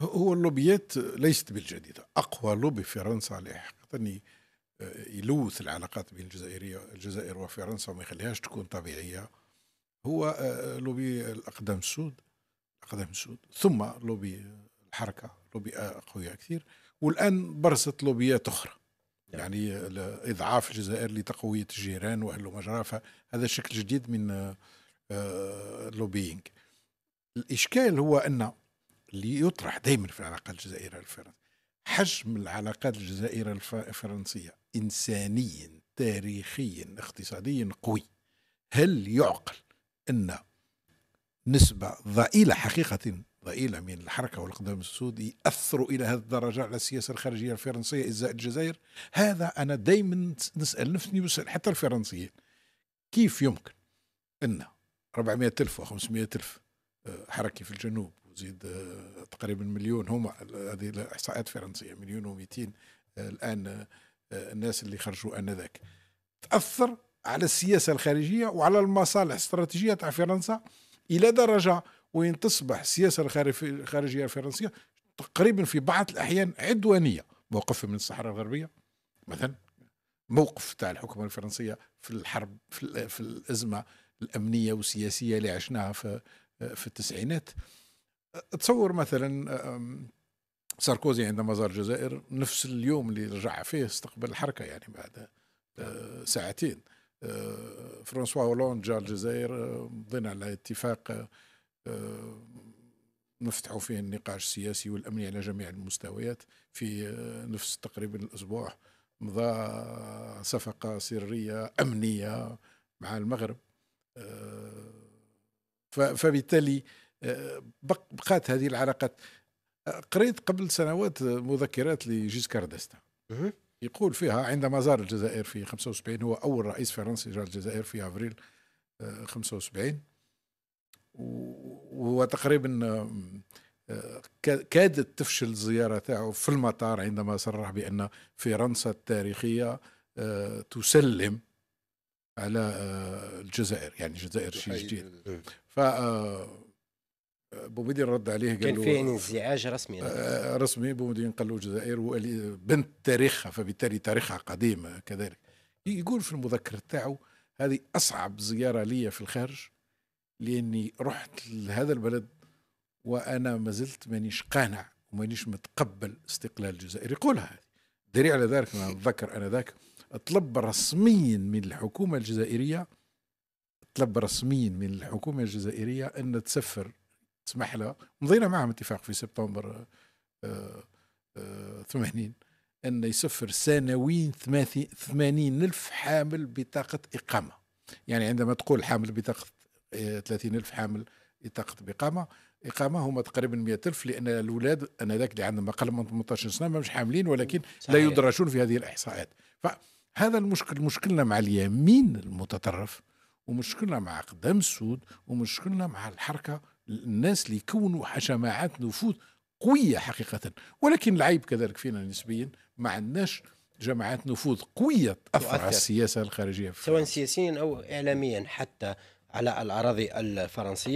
هو اللوبيات ليست بالجديدة أقوى لوبي في فرنسا اللي حقيقة يلوث العلاقات بين الجزائرية الجزائر وفرنسا وما يخليهاش تكون طبيعية هو آه، آه، لوبي الأقدام السود الأقدام السود ثم لوبي الحركة لوبي آه، أقوياء كثير والآن برزت لوبيات أخرى نعم. يعني إضعاف الجزائر لتقوية الجيران وأهل مجرى فهذا شكل جديد من اللوبيينج الإشكال هو أن اللي يطرح دائما في العلاقات الجزائرية الفرنسية حجم العلاقات الجزائرية الفرنسية إنسانيا تاريخيا اقتصاديا قوي هل يعقل أن نسبة ضئيلة حقيقة ضئيلة من الحركة والاقدام السود يأثروا إلى هذه الدرجة على السياسة الخارجية الفرنسية إزاء الجزائر هذا أنا دائما نسأل نفسي ونسال حتى الفرنسيين كيف يمكن أن 400 ألف و 500 ألف حركي في الجنوب زيد آه، تقريبا مليون هما هذه الاحصاءات فرنسيه مليون و200 آه، الان آه، الناس اللي خرجوا انذاك تاثر على السياسه الخارجيه وعلى المصالح الاستراتيجيه تاع فرنسا الى درجه وين تصبح السياسه الخارجيه الفرنسيه تقريبا في بعض الاحيان عدوانيه موقف من الصحراء الغربيه مثلا موقف تاع الحكومه الفرنسيه في الحرب في, في الازمه الامنيه والسياسيه اللي عشناها في في التسعينات تصور مثلا ساركوزي عندما زار الجزائر نفس اليوم اللي رجع فيه استقبل الحركه يعني بعد أه، ساعتين أه، فرانسوا هولوند جاء الجزائر أه، ضمن على اتفاق نفتحوا فيه النقاش السياسي والامني على جميع المستويات في نفس تقريبا الاسبوع مضى صفقه سريه امنيه مع المغرب فبالتالي بقات هذه العلاقات قريت قبل سنوات مذكرات لجيسكار دستا يقول فيها عندما زار الجزائر في 75 هو أول رئيس فرنسي زار الجزائر في أفريل 75 آه، وهو تقريبا آه، كادت تفشل الزيارة تاعه في المطار عندما صرح بأن فرنسا التاريخية آه، تسلم على الجزائر يعني الجزائر شيء جديد ف بومدين رد عليه قال كان في انزعاج رسمي آه رسمي بومدين قال له الجزائر بنت تاريخها فبالتالي تاريخها قديم كذلك يقول في المذكر تاعه هذه اصعب زياره لي في الخارج لاني رحت لهذا البلد وانا ما زلت مانيش قانع ومانيش متقبل استقلال الجزائر يقولها دري دليل على ذلك ما اتذكر انا ذاك طلب رسميا من الحكومه الجزائريه طلب رسميا من الحكومه الجزائريه ان تسفر تسمح لها مضينا معهم اتفاق في سبتمبر آه، آه، ثمانين أن يسفر سنويا ثمانين ألف حامل بطاقة إقامة يعني عندما تقول حامل بطاقة آه، ثلاثين ألف حامل بطاقة إقامة إقامة هما تقريبا 100 ألف لأن الأولاد أنذاك اللي عندهم أقل من 18 سنة مش حاملين ولكن صحيح. لا يدرجون في هذه الإحصاءات فهذا المشكل مشكلنا مع اليمين المتطرف ومشكلنا مع قدام السود ومشكلنا مع الحركة الناس اللي يكونوا جماعات نفوذ قوية حقيقة ولكن العيب كذلك فينا نسبيا ما عندناش جماعات نفوذ قوية تأثر, على السياسة الخارجية سواء سياسيا أو إعلاميا حتى على الأراضي الفرنسية